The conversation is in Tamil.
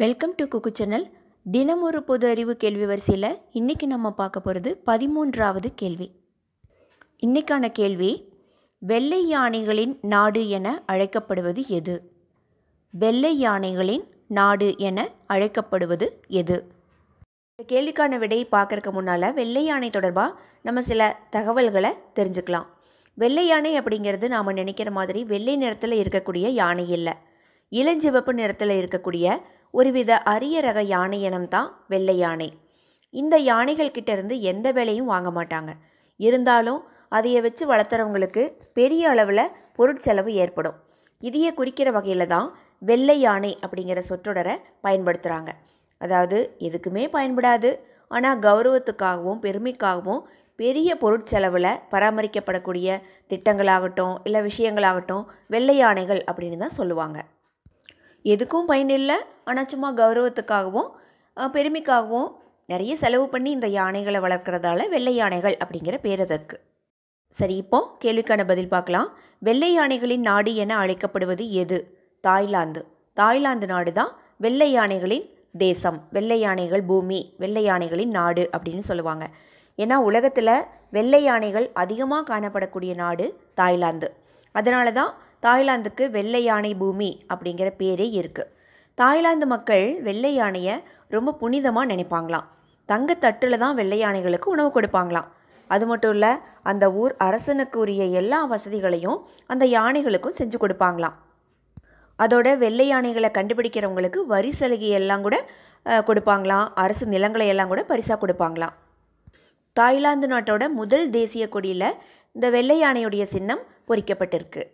வெல்கம் டு குக்கு சேனல் தினம் ஒரு பொது அறிவு கேள்வி வரிசையில் இன்றைக்கி நம்ம பார்க்க போகிறது பதிமூன்றாவது கேள்வி இன்றைக்கான கேள்வி வெள்ளை யானைகளின் நாடு என அழைக்கப்படுவது எது வெள்ளை யானைகளின் நாடு என அழைக்கப்படுவது எது இந்த கேள்விக்கான விடையை பார்க்குறக்கு முன்னால் வெள்ளை யானை தொடர்பாக நம்ம சில தகவல்களை தெரிஞ்சுக்கலாம் வெள்ளை யானை அப்படிங்கிறது நாம் நினைக்கிற மாதிரி வெள்ளை நிறத்தில் இருக்கக்கூடிய யானை இல்லை இளஞ்சிவப்பு நிறத்தில் இருக்கக்கூடிய ஒருவித அரிய ரக யானை இனம்தான் வெள்ளை யானை இந்த யானைகள் கிட்டேருந்து எந்த வேலையும் வாங்க மாட்டாங்க இருந்தாலும் அதையை வச்சு வளர்த்துறவங்களுக்கு பெரிய அளவில் பொருட்செலவு ஏற்படும் இதையே குறிக்கிற வகையில் தான் வெள்ளை யானை அப்படிங்கிற சொற்றொடரை பயன்படுத்துகிறாங்க அதாவது எதுக்குமே பயன்படாது ஆனால் கௌரவத்துக்காகவும் பெருமைக்காகவும் பெரிய பொருட்செலவில் பராமரிக்கப்படக்கூடிய திட்டங்களாகட்டும் இல்லை விஷயங்களாகட்டும் வெள்ளை யானைகள் அப்படின்னு தான் சொல்லுவாங்க எதுக்கும் பயன் இல்லை ஆனால் சும்மா கௌரவத்துக்காகவும் பெருமைக்காகவும் நிறைய செலவு பண்ணி இந்த யானைகளை வளர்க்குறதால வெள்ளை யானைகள் அப்படிங்கிற பேர் அதற்கு சரி இப்போ கேள்விக்கான பதில் பார்க்கலாம் வெள்ளை யானைகளின் நாடு என அழைக்கப்படுவது எது தாய்லாந்து தாய்லாந்து நாடு தான் வெள்ளை யானைகளின் தேசம் வெள்ளை யானைகள் பூமி வெள்ளை யானைகளின் நாடு அப்படின்னு சொல்லுவாங்க ஏன்னா உலகத்தில் வெள்ளை யானைகள் அதிகமாக காணப்படக்கூடிய நாடு தாய்லாந்து அதனால தான் தாய்லாந்துக்கு வெள்ளை யானை பூமி அப்படிங்கிற பேரே இருக்குது தாய்லாந்து மக்கள் வெள்ளை யானையை ரொம்ப புனிதமாக நினைப்பாங்களாம் தங்கத்தட்டில் தான் வெள்ளை யானைகளுக்கு உணவு கொடுப்பாங்களாம் அது மட்டும் இல்லை அந்த ஊர் அரசனுக்கு உரிய எல்லா வசதிகளையும் அந்த யானைகளுக்கும் செஞ்சு கொடுப்பாங்களாம் அதோட வெள்ளை யானைகளை கண்டுபிடிக்கிறவங்களுக்கு வரி சலுகை எல்லாம் கூட கொடுப்பாங்களாம் அரசு நிலங்களை எல்லாம் கூட பரிசாக கொடுப்பாங்களாம் தாய்லாந்து நாட்டோட முதல் தேசிய கொடியில் இந்த வெள்ளை யானையுடைய சின்னம் பொறிக்கப்பட்டிருக்கு